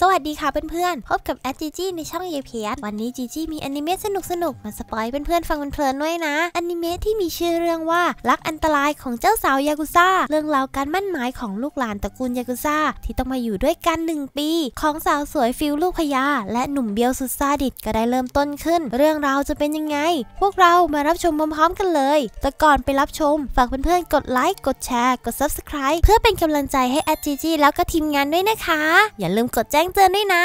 สวัสดีค่ะเพื่อนๆ พบกับแอดจีจีในช่องเยเพียวันนี้จีจีมีอนิเมะสนุกสนุกมาสปอยเพื่อนๆ ฟังเพลินๆด้วยนะอนิเมะที่มีชื่อเรื่องว่า รักอันตรายของเจ้าสาวยากุซ่าเรื่องราวการมั่นหมายของลูกหลานตระกูลยากุซ่าที่ต้องมาอยู่ด้วยกัน 1 ปี ของสาวสวยฟิลลูกพยา และหนุ่มเบียวสุดซาดิสก็ได้เริ่มต้นขึ้น เรื่องราวจะเป็นยังไง พวกเรามารับชมพร้อมๆ กันเลย แต่ก่อนไปรับชมฝากเพื่อนๆกดไลค์กดแชร์กด Subscribe เพื่อเป็นกำลังใจให้แอดจีจีแล้วก็ทีมงานด้วยนะคะ อย่าลืมกดแจ้งงเตือนด้วยนะ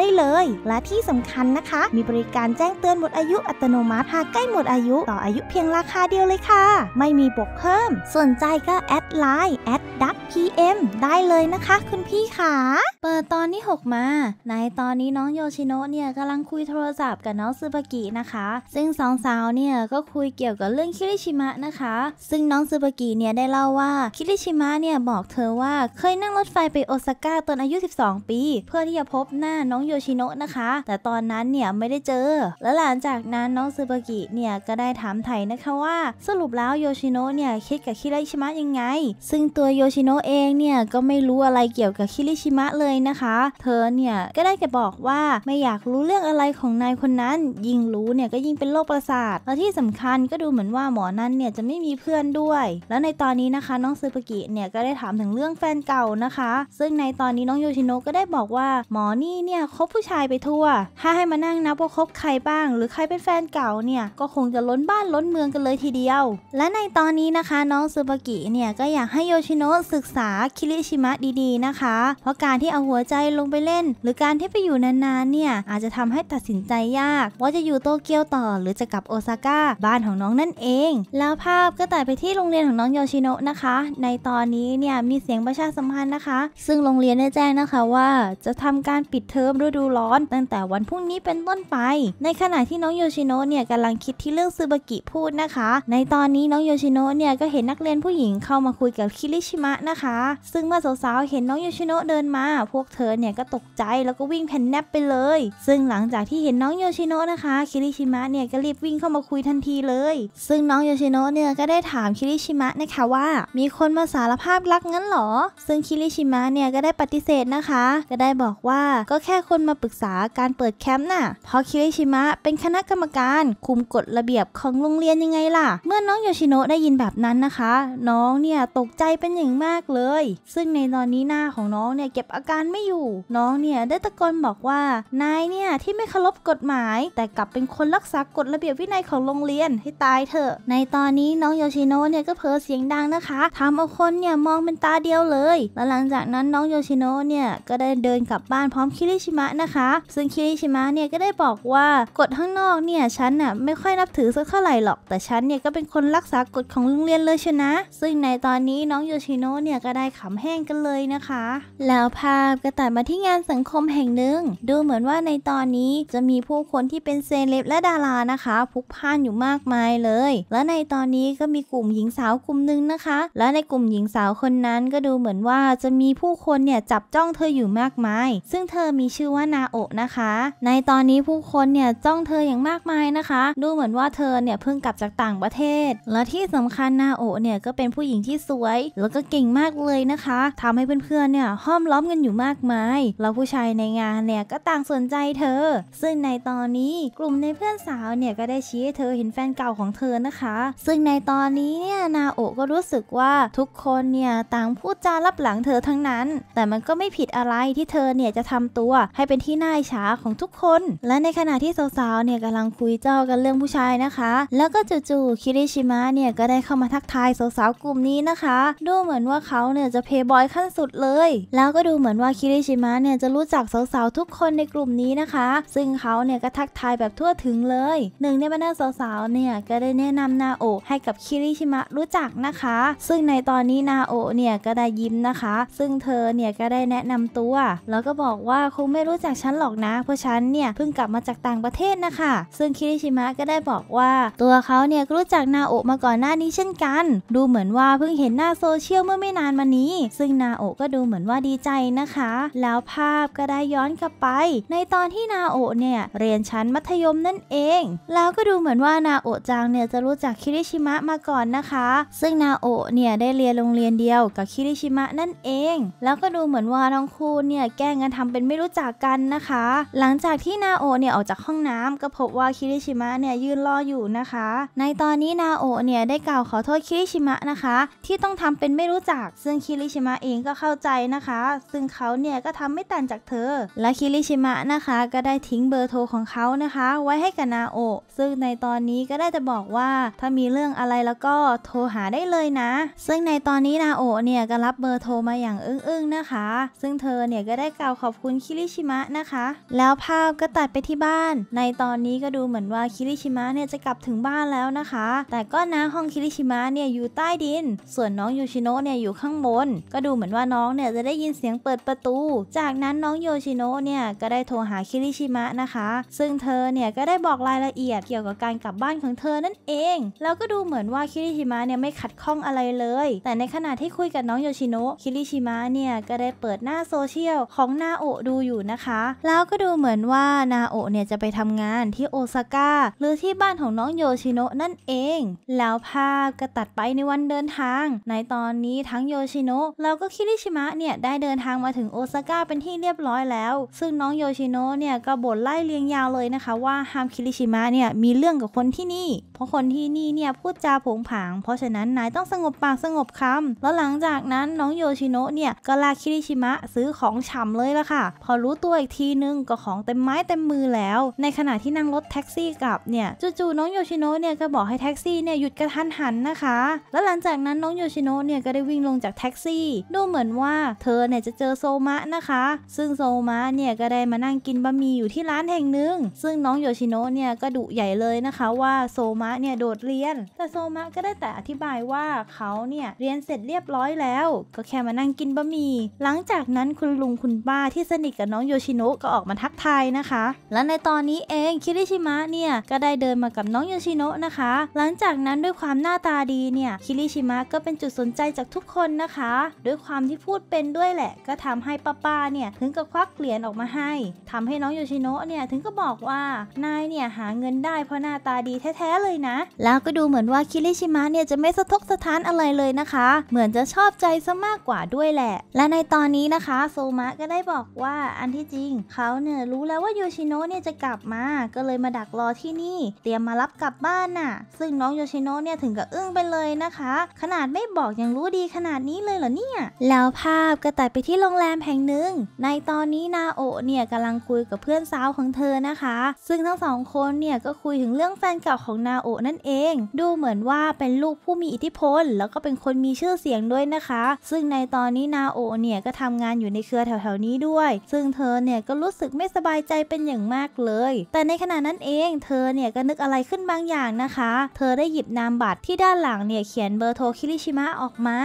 ได้เลยและที่สำคัญนะคะ มีบริการแจ้งเตือนหมดอายุอัตโนมัติ หากใกล้หมดอายุ ต่ออายุเพียงราคาเดียวเลยค่ะ ไม่มีบวกเพิ่มสนใจก็ แอดไลน์แอดดักพีเอ็มได้เลยนะคะ คุณพี่ขาเปิดตอนที่6มา ในตอนนี้น้องโยชิโนะเนี่ยกำลังคุยโทรศัพท์กับน้องซูบากินะคะ ซึ่งสองสาวเนี่ย ก็คุยเกี่ยวกับเรื่องคิริชิมะนะคะซึ่งน้องซูบากิเนี่ยได้เล่าว่าคิริชิมะเนี่ยบอกเธอว่าเคยนั่งรถไฟไปโอซาก้าตอนอายุ 12 ปี เพื่อที่จะพบหน้าน้ององโยชิโนะนะคะ แต่ตอนนั้นเนี่ยไม่ได้เจอ และหลังจากนั้นน้องซูบากิเนี่ยก็ได้ถามไถ่นะคะว่าสรุปแล้วโยชิโนะเนี่ยคิดกับคิริชิมะยังไงซึ่งตัวโยชิโนะเองเนี่ยก็ไม่รู้อะไรเกี่ยวกับคิริชิมะเลยนะคะเธอเนี่ยก็ได้แต่บอกว่าไม่อยากรู้เรื่องอะไรของนายคนนั้นยิ่งรู้เนี่ยก็ยิ่งเป็นโรคประสาทและที่สำคัญก็ดูเหมือนว่าหมอนั้นเนี่ยจะไม่มีเพื่อนด้วย แล้วในตอนนี้นะคะน้องซูบากิเนี่ยก็ได้ถามถึงเรื่องแฟนเก่านะคะ ซึ่งในตอนนี้น้องโยชิโนะก็ได้บอกว่าหมอนี่เนี่ยคบผู้ชายไปทั่ว ถ้าให้มานั่งนับว่าคบใครบ้าง หรือใครเป็นแฟนเก่าเนี่ยก็คงจะล้นบ้านล้นเมืองกันเลยทีเดียว และในตอนนี้นะคะ น้องซูบากิเนี่ยก็อยากให้โยชิโนะศึกษาคิริชิมะดีๆนะคะ เพราะการที่เอาหัวใจลงไปเล่น หรือการที่ไปอยู่นานๆเนี่ยอาจจะทำให้ตัดสินใจยาก ว่าจะอยู่โตเกียวต่อ หรือจะกลับโอซาก้าบ้านของน้องนั่นเอง แล้วภาพก็ตัดไปที่โรงเรียนของน้องโยชิโนะนะคะ ในตอนนี้เนี่ยมีเสียงประชาสัมพันธ์นะคะ ซึ่งโรงเรียนได้แจ้งนะคะว่าจะทำการปิดเทอมฤดูร้อนตั้งแต่วันพรุ่งนี้เป็นต้นไป ในขณะที่น้องโยชิโนะเนี่ยกำลังคิดที่เรื่องซูบากิพูดนะคะในตอนนี้น้องโยชิโนะเนี่ยก็เห็นนักเรียนผู้หญิงเข้ามาคุยกับคิริชิมะนะคะซึ่งเมื่อสาวๆเห็นน้องโยชิโนะเดินมาพวกเธอเนี่ยก็ตกใจแล้วก็วิ่งแผ่นแนบไปเลย ซึ่งหลังจากที่เห็นน้องโยชิโนะนะคะคิริชิมะเนี่ยก็รีบวิ่งเข้ามาคุยทันทีเลยซึ่งน้องโยชิโนะเนี่ยก็ได้ถามคิริชิมะนะคะว่ามีคนมาสารภาพรักงั้นหรอซึ่งคิริชิมะเนี่ยก็ได้ปฏิเสธนะคะ ก็ได้บอกว่าก็แค่คนมาปรึกษาการเปิดแคมป์น่ะเพราะคิริชิมะเป็นคณะกรรมการคุมกฎระเบียบของโรงเรียนยังไงล่ะ เมื่อน้องโยชิโนะได้ยินแบบนั้นนะคะน้องเนี่ยตกใจเป็นอย่างมากเลย ซึ่งในตอนนี้หน้าของน้องเนี่ยเก็บอาการไม่อยู่ น้องเนี่ยได้ตะโกนบอกว่านายเนี่ยที่ไม่เคารพกฎหมาย แต่กลับเป็นคนรักษากฎระเบียบวินัยของโรงเรียนให้ตายเถอะ ในตอนนี้น้องโยชิโนะเนี่ยก็เพ้อเสียงดังนะคะทำเอาคนเนี่ยมองเป็นตาเดียวเลย แล้วหลังจากนั้นน้องโยชิโนะเนี่ยก็ได้เดินกลับบ้านพร้อมคิริชิมะมะนะคะซึ่งคิริชิมะเนี่ยก็ได้บอกว่ากฎข้างนอกเนี่ยฉันน่ะไม่ค่อยนับถือสักเท่าไหร่หรอก แต่ฉันเนี่ยก็เป็นคนรักษากฎของโรงเรียนเลยชนะ ซึ่งในตอนนี้น้องโยชิโนะเนี่ยก็ได้ขำแห้งกันเลยนะคะแล้วภาพก็ตัดมาที่งานสังคมแห่งหนึ่ง ดูเหมือนว่าในตอนนี้จะมีผู้คนที่เป็นเซเลบและดารานะคะ พุกพ่านอยู่มากมายเลย และในตอนนี้ก็มีกลุ่มหญิงสาวกลุ่มหนึ่งนะคะ และในกลุ่มหญิงสาวคนนั้นก็ดูเหมือนว่าจะมีผู้คนเนี่ยจับจ้องเธออยู่มากมายซึ่งเธอมีชื่ออว่านาโอะนะคะ ในตอนนี้ผู้คนเนี่ยจ้องเธออย่างมากมายนะคะ ดูเหมือนว่าเธอเนี่ยเพิ่งกลับจากต่างประเทศ และที่สำคัญนาโอะเนี่ยก็เป็นผู้หญิงที่สวย แล้วก็เก่งมากเลยนะคะ ทำให้เพื่อนๆเนี่ยห้อมล้อมกันอยู่มากมาย แล้วผู้ชายในงานเนี่ยก็ต่างสนใจเธอ ซึ่งในตอนนี้กลุ่มในเพื่อนสาวเนี่ยก็ได้ชี้ให้เธอเห็นแฟนเก่าของเธอนะคะ ซึ่งในตอนนี้เนี่ยนาโอะก็รู้สึกว่าทุกคนเนี่ยต่างพูดจารับหลังเธอทั้งนั้น แต่มันก็ไม่ผิดอะไรที่เธอเนี่ยจะทำตัวให้เป็นที่น่าอิจฉาของทุกคน และในขณะที่สาวๆ เนี่ยกำลังคุยเจ้ากันเรื่องผู้ชายนะคะ แล้วก็จู่ๆคิริชิมะเนี่ยก็ได้เข้ามาทักทายสาวๆ กลุ่มนี้นะคะ ดูเหมือนว่าเขาเนี่ยจะเพย์บอยขั้นสุดเลย แล้วก็ดูเหมือนว่าคิริชิมะเนี่ยจะรู้จักสาวๆ ทุกคนในกลุ่มนี้นะคะ ซึ่งเขาเนี่ยก็ทักทายแบบทั่วถึงเลยหนึ่งในบรรดาสาวๆ เนี่ยก็ได้แนะนำนาโอะให้กับคิริชิมะรู้จักนะคะ ซึ่งในตอนนี้นาโอะเนี่ยก็ได้ยิ้มนะคะ ซึ่งเธอเนี่ยก็ได้แนะนำตัว แล้วก็บอกว่าคงไม่รู้จักฉันหรอกนะ เพราะฉันเนี่ยเพิ่งกลับมาจากต่างประเทศนะคะ ซึ่งคิริชิมะก็ได้บอกว่า ตัวเขาเนี่ยรู้จักนาโอะมาก่อนหน้านี้เช่นกัน ดูเหมือนว่าเพิ่งเห็นหน้าโซเชียลเมื่อไม่นานมานี้ ซึ่งนาโอะก็ดูเหมือนว่าดีใจนะคะ แล้วภาพก็ได้ย้อนกลับไป ในตอนที่นาโอะเนี่ย เรียนชั้นมัธยมนั่นเอง แล้วก็ดูเหมือนว่านาโอะจังเนี่ยจะรู้จักคิริชิมะมาก่อนนะคะ ซึ่งนาโอะเนี่ยได้เรียนโรงเรียนเดียวกับคิริชิมะนั่นเอง แล้วก็ดูเหมือนว่าทั้งคู่เนี่ยแกล้งกันทำเป็นไม่รู้จักากกันนะคะ หลังจากที่นาโอเนี่ยออกจากห้องน้ำก็พบว่าคิริชิมะเนี่ยยืนรออยู่นะคะในตอนนี้นาโอเนี่ยได้กล่าวขอโทษคิริชิมะนะคะ ที่ต้องทำเป็นไม่รู้จัก ซึ่งคิริชิมะเองก็เข้าใจนะคะซึ่งเขาเนี่ยก็ทำไม่ต่างจากเธอและคิริชิมะนะคะ ก็ได้ทิ้งเบอร์โทรของเขานะคะไว้ให้กับนาโอ ซึ่งในตอนนี้ก็ได้จะบอกว่าถ้ามีเรื่องอะไรแล้วก็โทรหาได้เลยนะ ซึ่งในตอนนี้นาโอเนี่ยก็รับเบอร์โทรมาอย่างอึ้งๆนะคะ ซึ่งเธอเนี่ยก็ได้กล่าวขอบคุณคิริชิิมะนะคะ แล้วภาพก็ตัดไปที่บ้าน ในตอนนี้ก็ดูเหมือนว่าคิริชิมะเนี่ยจะกลับถึงบ้านแล้วนะคะแต่ก็นะห้องคิริชิมะเนี่ยอยู่ใต้ดินส่วนน้องโยชิโนะเนี่ยอยู่ข้างบนก็ดูเหมือนว่าน้องเนี่ยจะได้ยินเสียงเปิดประตู จากนั้นน้องโยชิโนะเนี่ยก็ได้โทรหาคิริชิมะนะคะซึ่งเธอเนี่ยก็ได้บอกรายละเอียดเกี่ยวกับการกลับบ้านของเธอนั่นเอง แล้วก็ดูเหมือนว่าคิริชิมะเนี่ยไม่ขัดข้องอะไรเลย แต่ในขณะที่คุยกับน้องโยชิโนะคิริชิมะเนี่ยก็ได้เปิดหน้าโซเชียลของนาโอดูอยู่นะคะแล้วก็ดูเหมือนว่านาโอเนี่ยจะไปทำงานที่โอซาก้าหรือที่บ้านของน้องโยชิโนะนั่นเอง แล้วภาพก็ตัดไปในวันเดินทาง ในตอนนี้ทั้งโยชิโนะแล้วก็คิริชิมะเนี่ยได้เดินทางมาถึงโอซาก้าเป็นที่เรียบร้อยแล้ว ซึ่งน้องโยชิโนะเนี่ยก็บ่นไล่เลียงยาวเลยนะคะ ว่าฮามคิริชิมะเนี่ยมีเรื่องกับคนที่นี่ เพราะคนที่นี่เนี่ยพูดจาผงผาง เพราะฉะนั้นนายต้องสงบปากสงบคำแล้วหลังจากนั้นน้องโยชิโนะเนี่ยก็ลากคิริชิมะซื้อของฉ่ำเลยละค่ะพอรู้ตัวอีกทีนึงก็ของเต็มไม้เต็มมือแล้ว ในขณะที่นั่งรถแท็กซี่กลับเนี่ยจู่ๆน้องโยชิโนะเนี่ยก็บอกให้แท็กซี่เนี่ยหยุดกระทันหันนะคะแล้วหลังจากนั้นน้องโยชิโนะเนี่ยก็ได้วิ่งลงจากแท็กซี่ดูเหมือนว่าเธอเนี่ยจะเจอโซมะนะคะ ซึ่งโซมะเนี่ยก็ได้มานั่งกินบะหมี่อยู่ที่ร้านแห่งหนึ่งซึ่งน้องโยชิโนะเนี่ยก็ดุใหญ่เลยนะคะว่าโซมะเนี่ยโดดเรียนแต่โซมะก็ได้แต่อธิบายว่าเขาเนี่ยเรียนเสร็จเรียบร้อยแล้วก็แค่มานั่งกินบะหมี่หลังจากนั้นคุณลุงคุณป้าที่สนิทกับน้องโยชิโนะก็ออกมาทักทายนะคะ และในตอนนี้เองคิริชิมะเนี่ยก็ได้เดินมากับน้องโยชิโนะนะคะ หลังจากนั้นด้วยความหน้าตาดีเนี่ยคิริชิมะก็เป็นจุดสนใจจากทุกคนนะคะ ด้วยความที่พูดเป็นด้วยแหละ ก็ทำให้ป้าป้าเนี่ยถึงกับควักเหรียญออกมาให้ ทำให้น้องโยชิโนะเนี่ยถึงก็บอกว่านายเนี่ยหาเงินได้ เพราะหน้าตาดีแท้ ๆ เลยนะ แล้วก็ดูเหมือนว่าคิริชิมะเนี่ยจะไม่สะทกสะท้านอะไรเลยนะคะ เหมือนจะชอบใจซะมากกว่าด้วยแหละ และในตอนนี้นะคะโซมะก็ได้บอกว่าอันที่ที่จริงเขาเนี่ยรู้แล้วว่าโยชิโนะเนี่ยจะกลับมา ก็เลยมาดักรอที่นี่ เตรียมมารับกลับบ้านน่ะ ซึ่งน้องโยชิโนะเนี่ยถึงกับอึ้งไปเลยนะคะ ขนาดไม่บอกยังรู้ดีขนาดนี้เลยเหรอเนี่ย แล้วภาพก็ตัดไปที่โรงแรมแห่งหนึ่ง ในตอนนี้นาโอเนี่ยกำลังคุยกับเพื่อนสาวของเธอนะคะ ซึ่งทั้งสองคนเนี่ยก็คุยถึงเรื่องแฟนเก่าของนาโอนั่นเอง ดูเหมือนว่าเป็นลูกผู้มีอิทธิพลแล้วก็เป็นคนมีชื่อเสียงด้วยนะคะ ซึ่งในตอนนี้นาโอเนี่ยก็ทำงานอยู่ในเครือแถวๆนี้ด้วย ซึ่งเธอธอเนี่ยก็รู้สึกไม่สบายใจเป็นอย่างมากเลย แต่ในขณะนั้นเอง เธอเนี่ย ก็นึกอะไรขึ้นบางอย่างนะคะ เธอได้หยิบนามบัตรที่ด้านหลังเนี่ยเขียนเบอร์โทรคิริชิมะออกมา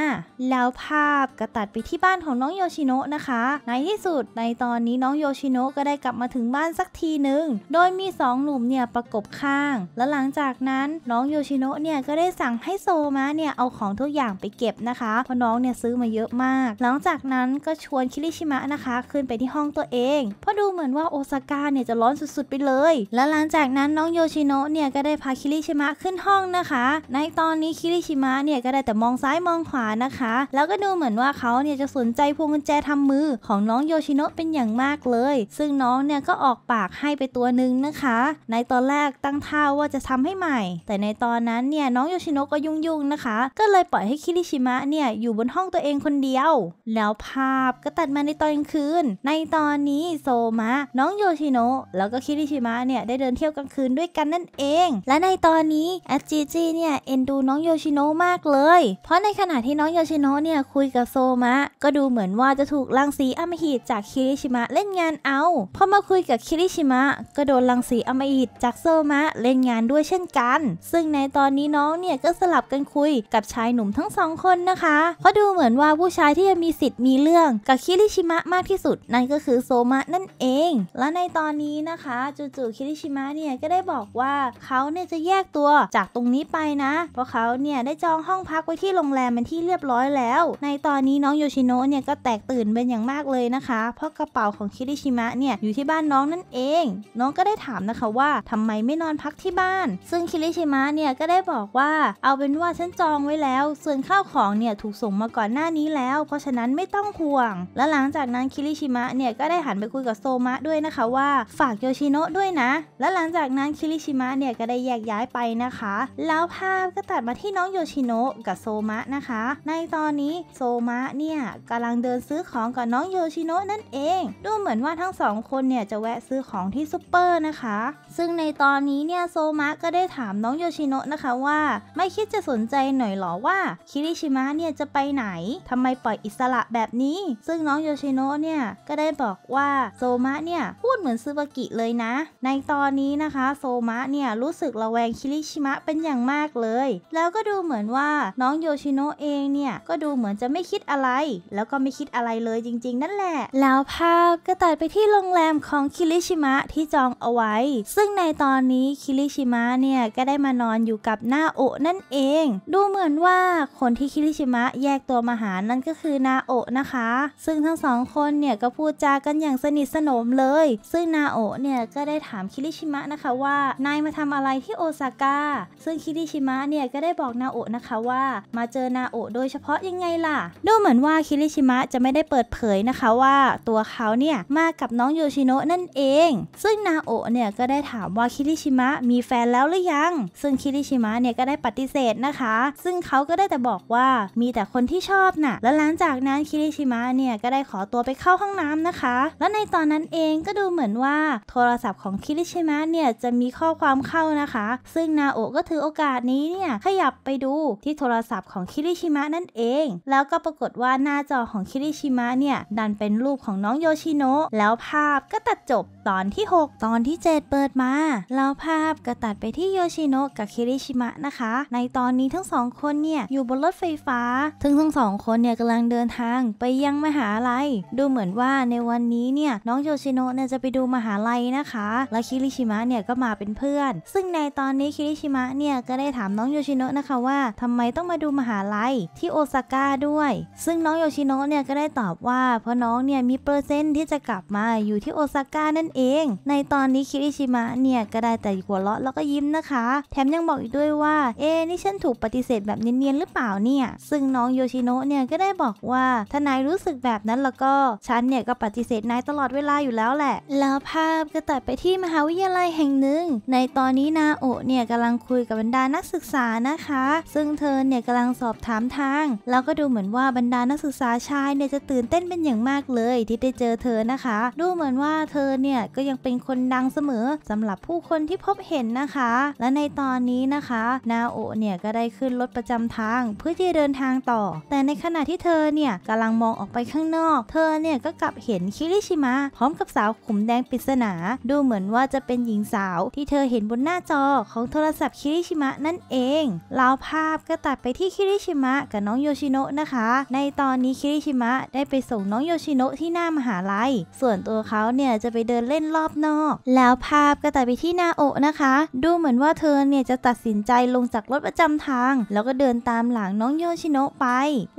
แล้วภาพก็ตัดไปที่บ้านของน้องโยชิโนะนะคะ ในที่สุดในตอนนี้น้องโยชิโนะก็ได้กลับมาถึงบ้านสักทีหนึ่งโดยมี 2หนุ่มเนี่ยประกบข้าง และหลังจากนั้นน้องโยชิโนะเนี่ยก็ได้สั่งให้โซมาเนี่ยเอาของทุกอย่างไปเก็บนะคะ เพราะน้องเนี่ยซื้อมาเยอะมาก หลังจากนั้นก็ชวนคิริชิมะนะคะ ขึ้นไปที่ห้องตัวเองเพราะดูเหมือนว่าโอซาก้าเนี่ยจะร้อนสุดๆไปเลย และหลังจากนั้นน้องโยชิโนะเนี่ยก็ได้พาคิริชิมะขึ้นห้องนะคะ ในตอนนี้คิริชิมะเนี่ยก็ได้แต่มองซ้ายมองขวานะคะ แล้วก็ดูเหมือนว่าเขาเนี่ยจะสนใจพวงกุญแจทำมือของน้องโยชิโนะเป็นอย่างมากเลย ซึ่งน้องเนี่ยก็ออกปากให้ไปตัวหนึ่งนะคะ ในตอนแรกตั้งท่าว่าจะทำให้ใหม่ แต่ในตอนนั้นเนี่ยน้องโยชิโนะก็ยุ่งๆนะคะ ก็เลยปล่อยให้คิริชิมะเนี่ยอยู่บนห้องตัวเองคนเดียว แล้วภาพก็ตัดมาในตอนกลางคืน ในตอนอนนี้โซมะ น้องโยชิโนะ แล้วก็คิริชิมะเนี่ยได้เดินเที่ยวกลางคืนด้วยกันนั่นเอง และในตอนนี้แอจิจิเนี่ยเอ็นดูน้องโยชิโนะมากเลย เพราะในขณะที่น้องโยชิโนะเนี่ยคุยกับโซมะ ก็ดูเหมือนว่าจะถูกลังสีอมหิตจากคิริชิมะเล่นงานเอา พอมาคุยกับคิริชิมะก็โดนลังสีอมหิตจากโซมะเล่นงานด้วยเช่นกัน ซึ่งในตอนนี้น้องเนี่ยก็สลับกันคุยกับชายหนุ่มทั้งสองคนนะคะ เพราะดูเหมือนว่าผู้ชายที่จะมีสิทธิ์มีเรื่องกับคิริชิมะมากที่สุดนั่นก็คือโซมะนั่นเอง และในตอนนี้นะคะจู่ๆคิริชิมะเนี่ยก็ได้บอกว่าเขาเนี่ยจะแยกตัวจากตรงนี้ไปนะ เพราะเขาเนี่ย ได้จองห้องพักไว้ที่โรงแรมเป็นที่เรียบร้อยแล้ว ในตอนนี้น้องโยชิโนะเนี่ย ก็แตกตื่นเป็นอย่างมากเลยนะคะ เพราะกระเป๋าของคิริชิมะเนี่ย อยู่ที่บ้านน้องนั่นเอง น้องก็ได้ถามนะคะว่าทำไมไม่นอนพักที่บ้าน ซึ่งคิริชิมะเนี่ยก็ได้บอกว่าเอาเป็นว่าฉันจองไว้แล้ว ส่วนข้าวของเนี่ยถูกส่งมาก่อนหน้านี้แล้ว เพราะฉะนั้นไม่ต้องห่วง และหลังจากนั้นคิริชิมะเนี่ยก็ได้ได้หันไปคุยกับโซมะด้วยนะคะว่าฝาก โยชิโนะด้วยนะ และหลังจากนั้นคิริชิมะเนี่ยก็ได้แยกย้ายไปนะคะ แล้วภาพก็ตัดมาที่น้องโยชิโนะกับโซมะนะคะ ในตอนนี้โซมะเนี่ยกำลังเดินซื้อของกับน้อง โยชิโนะนั่นเองดูเหมือนว่าทั้งสองคนเนี่ยจะแวะซื้อของที่ซูเปอร์นะคะ ซึ่งในตอนนี้เนี่ยโซมะก็ได้ถามน้องโยชิโนะนะคะว่าไม่คิดจะสนใจหน่อยหรอว่าคิริชิมะเนี่ยจะไปไหนทำไมปล่อยอิสระแบบนี้ ซึ่งน้องโยชิโนะเนี่ยก็ได้บอกว่าโซมะเนี่ย พูดเหมือนซูบากิเลยนะ ในตอนนี้นะคะโซมะเนี่ยรู้สึกระแวงคิริชิมะเป็นอย่างมากเลย แล้วก็ดูเหมือนว่าน้องโยชิโนะเองเนี่ยก็ดูเหมือนจะไม่คิดอะไร แล้วก็ไม่คิดอะไรเลยจริง ๆ นั่นแหละ แล้วภาพก็ตัดไปที่โรงแรมของคิริชิมะที่จองเอาไว้ ซึ่งในตอนนี้คิริชิมะเนี่ยก็ได้มานอนอยู่กับหน้าโอะนั่นเองดูเหมือนว่าคนที่คิริชิมะแยกตัวมาหานั่นก็คือนาโอะนะคะซึ่งทั้งสองคนเนี่ยก็พูดจาก็ันอย่างสนิทสนมเลย ซึ่งนาโอเนี่ยก็ได้ถามคิริชิมะนะคะว่านายมาทำอะไรที่โอซาก้าซึ่งคิริชิมะเนี่ยก็ได้บอกนาโอนะคะว่ามาเจอนาโอโดยเฉพาะยังไงล่ะ ดูเหมือนว่าคิริชิมะจะไม่ได้เปิดเผยนะคะว่าตัวเขาเนี่ยมากับน้องโยชิโนะนั่นเอง ซึ่งนาโอเนี่ยก็ได้ถามว่าคิริชิมะมีแฟนแล้วหรือยัง ซึ่งคิริชิมะเนี่ยก็ได้ปฏิเสธนะคะ ซึ่งเขาก็ได้แต่บอกว่ามีแต่คนที่ชอบนะ่ะและหลังจากนั้นคิริชิมะเนี่ยก็ได้ขอตัวไปเข้าห้องน้ำนะคะและในตอนนั้นเองก็ดูเหมือนว่าโทรศัพท์ของคิริชิมะเนี่ยจะมีข้อความเข้านะคะ ซึ่งนาโอะก็ถือโอกาสนี้เนี่ยขยับไปดูที่โทรศัพท์ของคิริชิมะนั่นเอง แล้วก็ปรากฏว่าหน้าจอของคิริชิมะเนี่ยดันเป็นรูปของน้องโยชิโนะแล้วภาพก็ตัดจบตอนที่ 6 ตอนที่ 7 เปิดมา แล้วภาพก็ตัดไปที่โยชิโนะกับคิริชิมะนะคะในตอนนี้ทั้งสองคนเนี่ยอยู่บนรถไฟฟ้าถึงทั้งสองคนเนี่ยกำลังเดินทางไปยังมหาลัยดูเหมือนว่าในวันนี้เนี่ยน้องโยชิโนะเนี่ยจะไปดูมหาลัยนะคะและคิริชิมะเนี่ยก็มาเป็นเพื่อน ซึ่งในตอนนี้คิริชิมะเนี่ยก็ได้ถามน้องโยชิโนะนะคะว่าทำไมต้องมาดูมหาลัยที่โอซาก้าด้วย ซึ่งน้องโยชิโนะเนี่ยก็ได้ตอบว่าเพราะน้องเนี่ยมีเปอร์เซ็นต์ ที่จะกลับมาอยู่ที่โอซาก้านั่นเอง ในตอนนี้คิริชิมะเนี่ยก็ได้แต่หัวเราะแล้วก็ยิ้มนะคะ แถมยังบอกอีกด้วยว่าเอ๊นี่ฉันถูกปฏิเสธแบบเนียนๆหรือเปล่าเนี่ย ซึ่งน้องโยชิโนะเนี่ยก็ได้บอกว่าทนายรู้สึกแบบนั้นแล้วก็ฉันเนี่ยก็ปฏิเสธดนายตลอดเวลาอยู่แล้วแหละ แล้วภาพก็ตัดไปที่มหาวิทยาลัยแห่งหนึ่ง ในตอนนี้นาโอเนี่ยกำลังคุยกับบรรดานักศึกษานะคะ ซึ่งเธอเนี่ยกำลังสอบถามทาง แล้วก็ดูเหมือนว่าบรรดานักศึกษาชายเนี่ยจะตื่นเต้นเป็นอย่างมากเลย ที่ได้เจอเธอนะคะ ดูเหมือนว่าเธอเนี่ยก็ยังเป็นคนดังเสมอสำหรับผู้คนที่พบเห็นนะคะ และในตอนนี้นะคะนาโอเนี่ยก็ได้ขึ้นรถประจำทางเพื่อที่จะเดินทางต่อ แต่ในขณะที่เธอเนี่ยกำลังมองออกไปข้างนอก เธอเนี่ยก็กลับเห็นคิริชิมะพร้อมกับสาวขุมแดงปริศนา ดูเหมือนว่าจะเป็นหญิงสาวที่เธอเห็นบนหน้าจอของโทรศัพท์คิริชิมะนั่นเองแล้วภาพก็ตัดไปที่คิริชิมะกับน้องโยชิโนะนะคะ ในตอนนี้คิริชิมะได้ไปส่งน้องโยชิโนะที่หน้ามหาลัยส่วนตัวเขาเนี่ยจะไปเดินเล่นรอบนอก แล้วภาพก็ตัดไปที่นาโอะนะคะ ดูเหมือนว่าเธอเนี่ยจะตัดสินใจลงจากรถประจำทางแล้วก็เดินตามหลังน้องโยชิโนะไป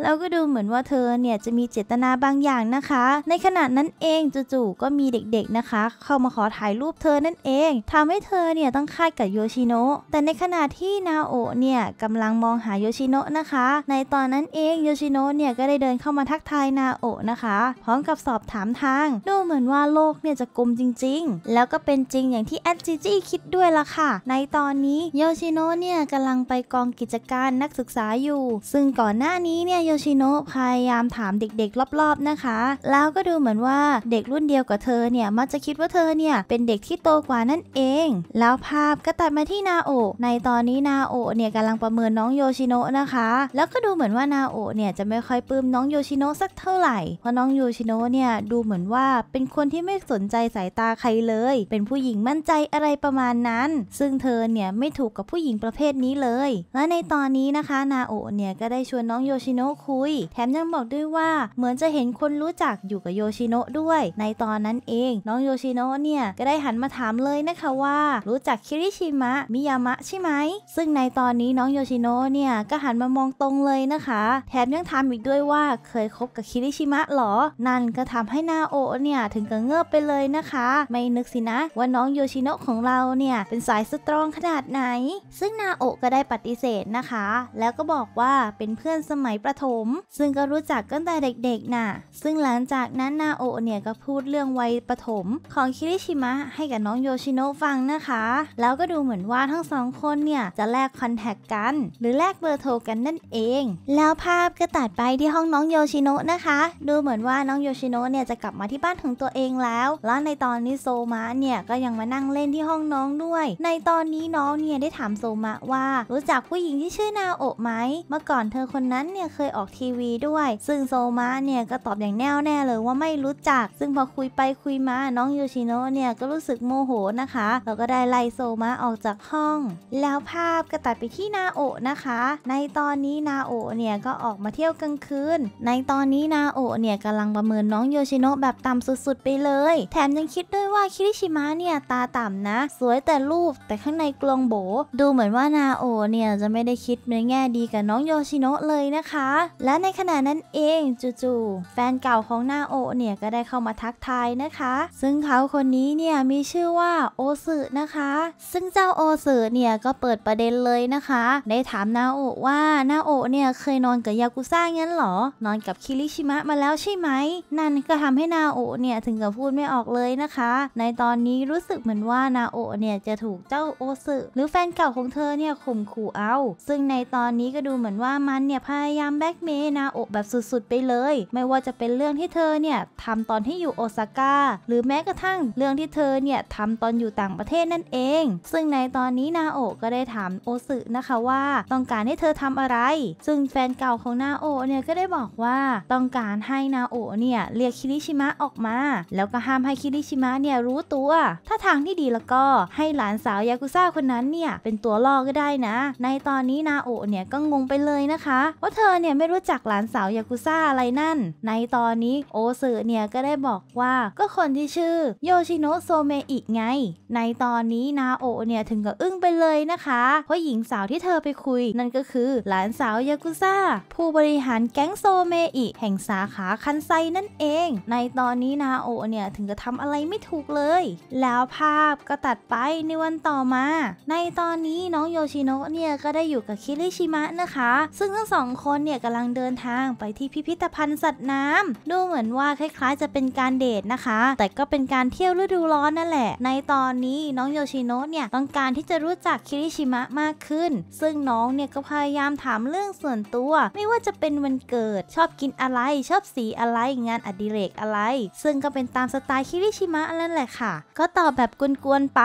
แล้วก็ดูเหมือนว่าเธอเนี่ยจะมีเจตนาบางอย่างนะคะ ในขณะนั้นเองจู่ๆก็มีเด็กๆ นะคะ เข้ามาขอถ่ายรูปเธอนั่นเอง ทำให้เธอเนี่ยต้องคาดกับโยชิโนะแต่ในขณะที่นาโอะเนี่ยกำลังมองหาโยชิโนะนะคะในตอนนั้นเองโยชิโนะเนี่ยก็ได้เดินเข้ามาทักทายนาโอะนะคะพร้อมกับสอบถามทาง ดูเหมือนว่าโลกเนี่ยจะกลมจริงๆ แล้วก็เป็นจริงอย่างที่แอดจิจิคิดด้วยละค่ะในตอนนี้โยชิโนะเนี่ยกำลังไปกองกิจการนักศึกษาอยู่ซึ่งก่อนหน้านี้เนี่ยโยชิโนะพยายามถามเด็กๆ รอบๆนะคะ แล้วก็ดูเหมือนว่าเด็กรุ่นเดียวกับเธอเนี่ยมักจะคิดว่าเธอเนี่ยเป็นเด็กที่โตกว่านั่นเอง แล้วภาพก็ตัดมาที่นาโอในตอนนี้นาโอเนี่ยกำลังประเมินน้องโยชิโนะนะคะ แล้วก็ดูเหมือนว่านาโอเนี่ยจะไม่ค่อยปลื้มน้องโยชิโนะสักเท่าไหร่ เพราะน้องโยชิโนะเนี่ยดูเหมือนว่าเป็นคนที่ไม่สนใจสายตาใครเลย เป็นผู้หญิงมั่นใจอะไรประมาณนั้น ซึ่งเธอเนี่ยไม่ถูกกับผู้หญิงประเภทนี้เลย และในตอนนี้นะคะนาโอเนี่ยก็ได้ชวนน้องโยชิโนะคุย แถมยังบอกด้วยว่าเหมือนจะเห็นคนรู้จักอยู่กับโยชิโนะด้วยในตอนนั้นเองน้องโยชิโนะเนี่ยก็ได้หันมาถามเลยนะคะว่ารู้จักคิริชิมะมิยามะใช่ไหมซึ่งในตอนนี้น้องโยชิโนะเนี่ยก็หันมามองตรงเลยนะคะแถมยังถามอีกด้วยว่าเคยคบกับคิริชิมะหรอนั่นก็ทำให้หน้าโอเนี่ยถึงกับเงือบไปเลยนะคะไม่นึกสินะว่าน้องโยชิโนะของเราเนี่ยเป็นสายสตรองขนาดไหนซึ่งนาโอก็ได้ปฏิเสธนะคะ แล้วก็บอกว่าเป็นเพื่อนสมัยประถมซึ่งก็รู้จักกันแต่เด็กๆนะ่ะซึ่งหลังจากนั้นนาโอเนี่ยก็พูดเรื่องวัยปฐมของคิริชิมะให้กับน้องโยชิโนฟังนะคะแล้วก็ดูเหมือนว่าทั้งสองคนเนี่ยจะแลกคอนแทคกัน หรือแลกเบอร์โทรกันนั่นเอง แล้วภาพก็ตัดไปที่ห้องน้องโยชิโนะนะคะดูเหมือนว่าน้องโยชิโนะเนี่ยจะกลับมาที่บ้านของตัวเองแล้วแล้วในตอนนี้โซมะเนี่ยก็ยังมานั่งเล่นที่ห้องน้องด้วยในตอนนี้น้องเนี่ยได้ถามโซมะว่ารู้จักผู้หญิงที่ชื่อนาโอะไหมเมื่อก่อนเธอคนนั้นเนี่ยเคยออกทีวีด้วยซึ่งโซมะเนี่ยก็ตอบอย่างแน่วแน่เลยว่าไม่รู้จักากซึ่งพอคุยไปคุยมาน้องโยชิโนะเนี่ยก็รู้สึกโมโหนะคะแล้วก็ได้ไล่โซมาออกจากห้องแล้วภาพก็ตัดไปที่นาโอะนะคะในตอนนี้นาโอะเนี่ยก็ออกมาเที่ยวกลางคืนในตอนนี้นาโอะเนี่ยกำลังประเมินน้องโยชิโนะแบบต่ำสุดๆ ไปเลย แถมยังคิดด้วยว่าคิริชิมะเนี่ยตาต่ำนะสวยแต่รูปแต่ข้างในกลงโบ ดูเหมือนว่านาโอเนี่ยจะไม่ได้คิดในแง่ดีกับน้องโยชิโนะเลยนะคะและในขณะนั้นเองจู่ๆแฟนเก่าของนาโอเนี่ยก็ได้เข้ามาทักทายนะคะ ซึ่งเขาคนนี้เนี่ยมีชื่อว่าโอสึนะคะ ซึ่งเจ้าโอสึเนี่ยก็เปิดประเด็นเลยนะคะ ได้ถามนาโอว่านาโอเนี่ยเคยนอนกับยากุซ่างั้นหรอนอนกับคิริชิมะมาแล้วใช่ไหม นั่นก็ทำให้นาโอเนี่ยถึงกับพูดไม่ออกเลยนะคะ ในตอนนี้รู้สึกเหมือนว่านาโอเนี่ย จะถูกเจ้าโอสึหรือแฟนเก่าของเธอเนี่ยข่มขู่เอา ซึ่งในตอนนี้ก็ดูเหมือนว่ามันเนี่ยพยายามแบ็กเมย์นาโอแบบสุดๆไปเลย ไม่ว่าจะเป็นเรื่องที่เธอเนี่ยทำต่ออนที่อยู่โอซาก้าหรือแม้กระทั่งเรื่องที่เธอเนี่ยทำตอนอยู่ต่างประเทศนั่นเอง ซึ่งในตอนนี้นาโอะก็ได้ถามโอซึนะคะว่า ต้องการให้เธอทำอะไร ซึ่งแฟนเก่าของนาโอะเนี่ยก็ได้บอกว่าต้องการให้นาโอะเนี่ย เรียกคิริชิมะออกมา แล้วก็ห้ามให้คิริชิมะเนี่ยรู้ตัว ถ้าทางที่ดีแล้วก็ให้หลานสาวยากุซ่าคนนั้นเนี่ยเป็นตัวล่อก็ได้นะ ในตอนนี้นาโอะเนี่ยก็งงไปเลยนะคะ ว่าเธอเนี่ยไม่รู้จักหลานสาวยากุซ่าอะไรนั่น ในตอนนี้โอซึเนี่ยก็ได้บอกว่าก็คนที่ชื่อโยชิโนะโซเมอิไง ในตอนนี้นาโอเนี่ยถึงกับอึ้งไปเลยนะคะ เพราะหญิงสาวที่เธอไปคุย นั่นก็คือหลานสาวยากุซ่าผู้บริหารแก๊งโซเมอิ แห่งสาขาคันไซนั่นเอง ในตอนนี้นาโอเนี่ยถึงกับทำอะไรไม่ถูกเลย แล้วภาพก็ตัดไปในวันต่อมา ในตอนนี้น้องโยชิโนะเนี่ยก็ได้อยู่กับคิริชิมะนะคะซึ่งทั้งสองคนเนี่ยกำลังเดินทางไปที่พิพิธภัณฑ์สัตว์น้ำดูเหมือนว่าคล้ายๆจะเป็นการเดทนะคะ แต่ก็เป็นการเที่ยวฤดูร้อนนั่นแหละ ในตอนนี้น้องโยชิโนะเนี่ยต้องการที่จะรู้จักคิริชิมะมากขึ้น ซึ่งน้องเนี่ยก็พยายามถามเรื่องส่วนตัว ไม่ว่าจะเป็นวันเกิดชอบกินอะไรชอบสีอะไรงานอดิเรกอะไร ซึ่งก็เป็นตามสไตล์คิริชิมะนั่นแหละค่ะก็ตอบแบบกวนๆไป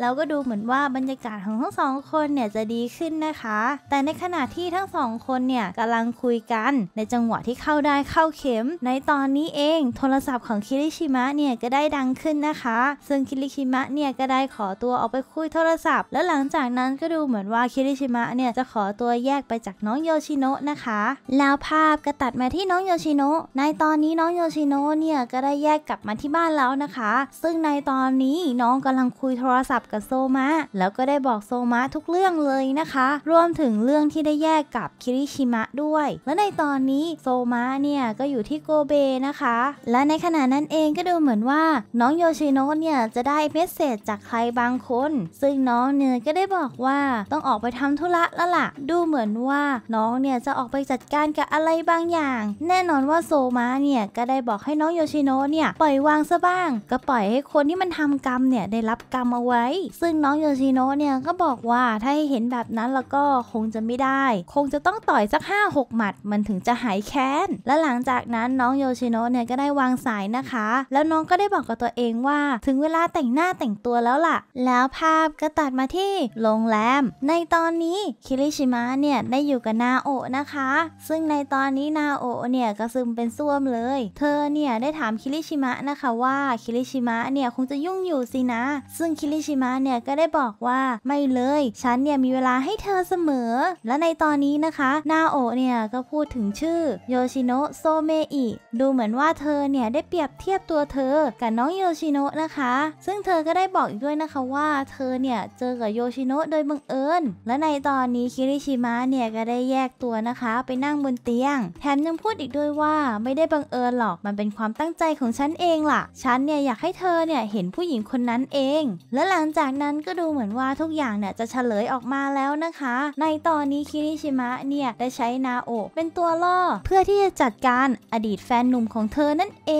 แล้วก็ดูเหมือนว่าบรรยากาศของทั้งสองคนเนี่ยจะดีขึ้นนะคะ แต่ในขณะที่ทั้งสองคนเนี่ยกำลังคุยกันในจังหวะที่เข้าได้เข้าเข็มในตอนนี้เองโทรศัพท์ัพท์ของคิริชิมะเนี่ยก็ได้ดังขึ้นนะคะซึ่งคิริชิมะเนี่ยก็ได้ขอตัวออกไปคุยโทรศัพท์แล้วหลังจากนั้นก็ดูเหมือนว่าคิริชิมะเนี่ยจะขอตัวแยกไปจากน้องโยชิโนะนะคะแล้วภาพก็ตัดมาที่น้องโยชิโนะในตอนนี้น้องโยชิโนะเนี่ยก็ได้แยกกลับมาที่บ้านแล้วนะคะซึ่งในตอนนี้น้องกำลังคุยโทรศัพท์กับโซมะ แล้วก็ได้บอกโซมะทุกเรื่องเลยนะคะ รวมถึงเรื่องที่ได้แยกกับคิริชิมะด้วย และในตอนนี้โซมะเนี่ยก็อยู่ที่โกเบนะคะและในขณะนั้นเองก็ดูเหมือนว่าน้องโยชิโนะเนี่ยจะได้เมสเซจจากใครบางคนซึ่งน้องเนี่ยก็ได้บอกว่าต้องออกไปทำธุระแล้วล่ะ ดูเหมือนว่าน้องเนี่ยจะออกไปจัดการกับอะไรบางอย่าง แน่นอนว่าโซมาเนี่ยก็ได้บอกให้น้องโยชิโนะเนี่ยปล่อยวางซะบ้างก็ปล่อยให้คนที่มันทำกรรมเนี่ยได้รับกรรมเอาไว้ ซึ่งน้องโยชิโนะเนี่ยก็บอกว่าถ้าให้เห็นแบบนั้นแล้วก็คงจะไม่ได้คงจะต้องต่อยสัก5-6หมัด มันถึงจะหายแค้นและหลังจากนั้นน้องโยชิโนะเนี่ยก็ได้วางสายนะคะ แล้วน้องก็ได้บอกกับตัวเองว่าถึงเวลาแต่งหน้าแต่งตัวแล้วล่ะ แล้วภาพก็ตัดมาที่โรงแรมในตอนนี้คิริชิมะเนี่ยได้อยู่กับนาโอะนะคะซึ่งในตอนนี้นาโอะเนี่ยก็ซึมเป็นซ่วมเลย เธอเนี่ยได้ถาม คิริชิมะนะคะว่าคิริชิมะเนี่ยคงจะยุ่งอยู่สินะซึ่งคิริชิมะเนี่ยก็ได้บอกว่าไม่เลยฉันเนี่ยมีเวลาให้เธอเสมอ และในตอนนี้นะคะนาโอะเนี่ยก็พูดถึงชื่อโยชิโนะโซเมอิดูเหมือนว่าเธอเนี่ยได้เปรียบเทียบตัวเธอกับน้องโยชิโนะนะคะ ซึ่งเธอก็ได้บอกอีกด้วยนะคะว่าเธอเนี่ยเจอกับโยชิโนะโดยบังเอิญ และในตอนนี้คิริชิมะเนี่ยก็ได้แยกตัวนะคะไปนั่งบนเตียง แถมยังพูดอีกด้วยว่าไม่ได้บังเอิญหรอก มันเป็นความตั้งใจของฉันเองล่ะฉันเนี่ยอยากให้เธอเนี่ยเห็นผู้หญิงคนนั้นเอง และหลังจากนั้นก็ดูเหมือนว่าทุกอย่างเนี่ยจะเฉลยออกมาแล้วนะคะ ในตอนนี้คิริชิมะเนี่ยได้ใช้นาโอเป็นตัวล่อเพื่อที่จะจัดการอดีตแฟนหนุ่มของเธอนั่นเอง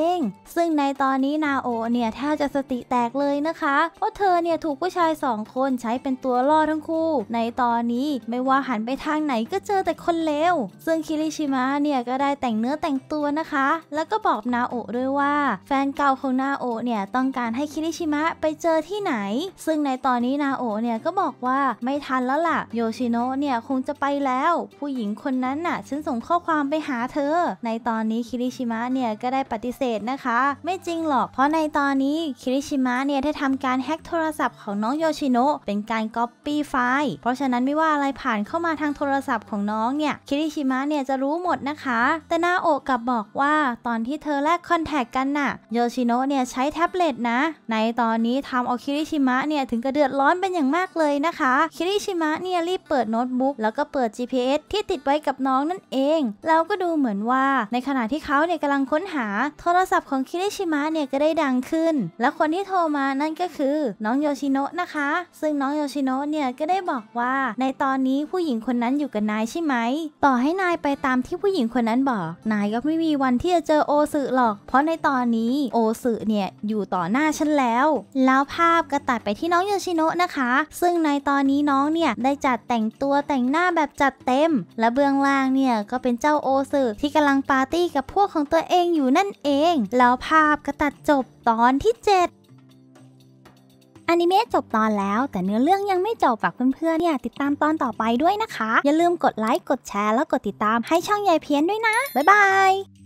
ซึ่งในตอนนี้นาโอเนี่ย แทบจะสติแตกเลยนะคะ เพราะเธอเนี่ยถูกผู้ชายสองคนใช้เป็นตัวล่อทั้งคู่ ในตอนนี้ไม่ว่าหันไปทางไหนก็เจอแต่คนเลวซึ่งคิริชิมะเนี่ยก็ได้แต่งเนื้อแต่งตัวนะคะ แล้วก็บอกนาโอด้วยว่าแฟนเก่าของนาโอเนี่ยต้องการให้คิริชิมะไปเจอที่ไหน ซึ่งในตอนนี้นาโอเนี่ยก็บอกว่าไม่ทันแล้วล่ะ โยชิโนะเนี่ยคงจะไปแล้วผู้หญิงคนนั้นน่ะฉันส่งข้อความไปหาเธอ ในตอนนี้คิริชิมะเนี่ยก็ได้ปฏิเสธษนะคะไม่จริงหรอก เพราะในตอนนี้คิริชิมะเนี่ยได้ทำการแฮ็กโทรศัพท์ของน้องโยชิโนะเป็นการก๊อปปี้ไฟล์ เพราะฉะนั้นไม่ว่าอะไรผ่านเข้ามาทางโทรศัพท์ของน้องเนี่ยคิริชิมะเนี่ยจะรู้หมดนะคะแต่นาโอกับบอกว่าตอนที่เธอแลกคอนแทคกันน่ะโยชิโนะเนี่ยใช้แท็บเล็ตนะ ในตอนนี้ทำเอาคิริชิมะเนี่ยถึงกระเดือดร้อนเป็นอย่างมากเลยนะคะคิริชิมะเนี่ยรีบเปิดโน้ตบุ๊กแล้วก็เปิด GPS ที่ติดไว้กับน้องนั่นเอง แล้วก็ดูเหมือนว่าในขณะที่เขาเนี่ยกำลังค้นหาโทรรศัพท์ของคิริชิมะเนี่ยก็ได้ดังขึ้น และคนที่โทรมานั่นก็คือน้องโยชิโนะนะคะซึ่งน้องโยชิโนะเนี่ยก็ได้บอกว่า ในตอนนี้ผู้หญิงคนนั้นอยู่กับนายใช่ไหม ต่อให้นายไปตามที่ผู้หญิงคนนั้นบอกนายก็ไม่มีวันที่จะเจอโอสึหรอก เพราะในตอนนี้โอสึเนี่ยอยู่ต่อหน้าฉันแล้ว แล้วภาพก็ตัดไปที่น้องโยชิโนะนะคะ ซึ่งในตอนนี้น้องเนี่ยได้จัดแต่งตัวแต่งหน้าแบบจัดเต็ม และเบื้องล่างเนี่ยก็เป็นเจ้าโอสึที่กำลังปาร์ตี้กับพวกของตัวเองอยู่นั่นเองแล้วภาพก็ตัดจบตอนที่7อนิเมะจบตอนแล้วแต่เนื้อเรื่องยังไม่จบฝากเพื่อนๆเนี่ยติดตามตอนต่อไปด้วยนะคะ อย่าลืมกดไลค์ กดแชร์แล้วกดติดตามให้ช่องยายเพี้ยนด้วยนะ บ๊ายบาย